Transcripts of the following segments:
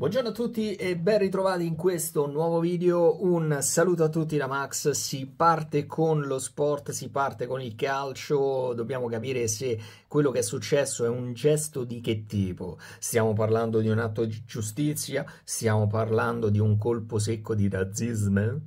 Buongiorno a tutti e ben ritrovati in questo nuovo video, un saluto a tutti da Max, si parte con lo sport, si parte con il calcio, dobbiamo capire se quello che è successo è un gesto di che tipo, stiamo parlando di un atto di giustizia, stiamo parlando di un colpo secco di razzismo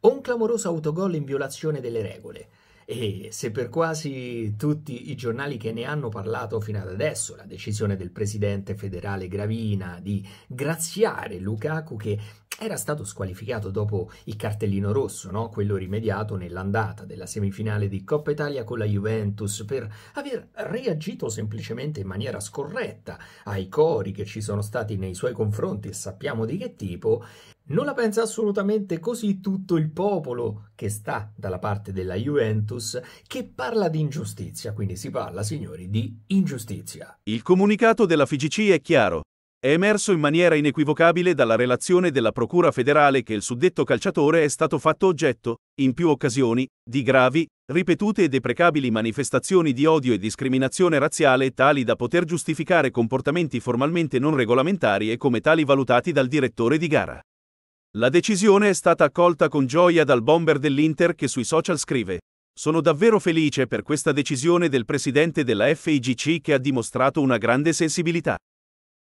o un clamoroso autogol in violazione delle regole. E se per quasi tutti i giornali che ne hanno parlato fino ad adesso la decisione del presidente federale Gravina di graziare Lukaku che era stato squalificato dopo il cartellino rosso, no? quello rimediato nell'andata della semifinale di Coppa Italia con la Juventus, per aver reagito semplicemente in maniera scorretta ai cori che ci sono stati nei suoi confronti e sappiamo di che tipo, non la pensa assolutamente così tutto il popolo che sta dalla parte della Juventus che parla di ingiustizia, quindi si parla, signori, di ingiustizia. Il comunicato della FIGC è chiaro. È emerso in maniera inequivocabile dalla relazione della Procura federale che il suddetto calciatore è stato fatto oggetto, in più occasioni, di gravi, ripetute e deprecabili manifestazioni di odio e discriminazione razziale tali da poter giustificare comportamenti formalmente non regolamentari e come tali valutati dal direttore di gara. La decisione è stata accolta con gioia dal bomber dell'Inter che sui social scrive Sono davvero felice per questa decisione del presidente della FIGC che ha dimostrato una grande sensibilità.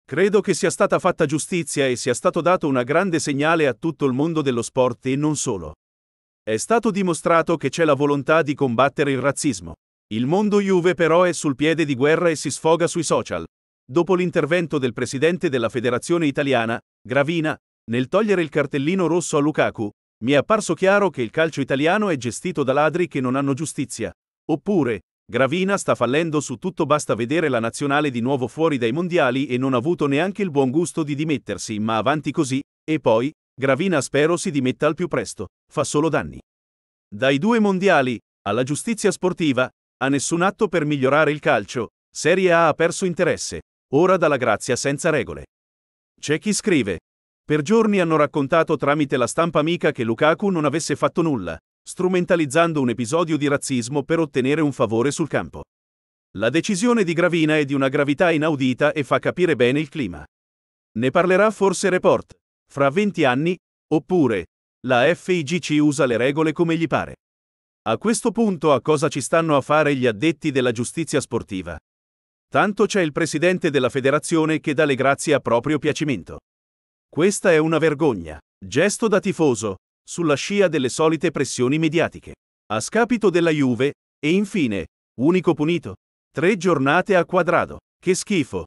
Credo che sia stata fatta giustizia e sia stato dato un grande segnale a tutto il mondo dello sport e non solo. È stato dimostrato che c'è la volontà di combattere il razzismo. Il mondo Juve però è sul piede di guerra e si sfoga sui social. Dopo l'intervento del presidente della Federazione Italiana, Gravina, nel togliere il cartellino rosso a Lukaku, mi è apparso chiaro che il calcio italiano è gestito da ladri che non hanno giustizia. Oppure, Gravina sta fallendo su tutto basta vedere la nazionale di nuovo fuori dai mondiali e non ha avuto neanche il buon gusto di dimettersi, ma avanti così, e poi, Gravina spero si dimetta al più presto, fa solo danni. Dai due mondiali, alla giustizia sportiva, a nessun atto per migliorare il calcio, Serie A ha perso interesse, ora dalla grazia senza regole. C'è chi scrive, per giorni hanno raccontato tramite la stampa amica che Lukaku non avesse fatto nulla, strumentalizzando un episodio di razzismo per ottenere un favore sul campo. La decisione di Gravina è di una gravità inaudita e fa capire bene il clima. Ne parlerà forse Report, fra 20 anni, oppure la FIGC usa le regole come gli pare. A questo punto a cosa ci stanno a fare gli addetti della giustizia sportiva? Tanto c'è il presidente della federazione che dà le grazie a proprio piacimento. Questa è una vergogna. Gesto da tifoso, sulla scia delle solite pressioni mediatiche. A scapito della Juve, e infine, unico punito. Tre giornate a quadrado. Che schifo.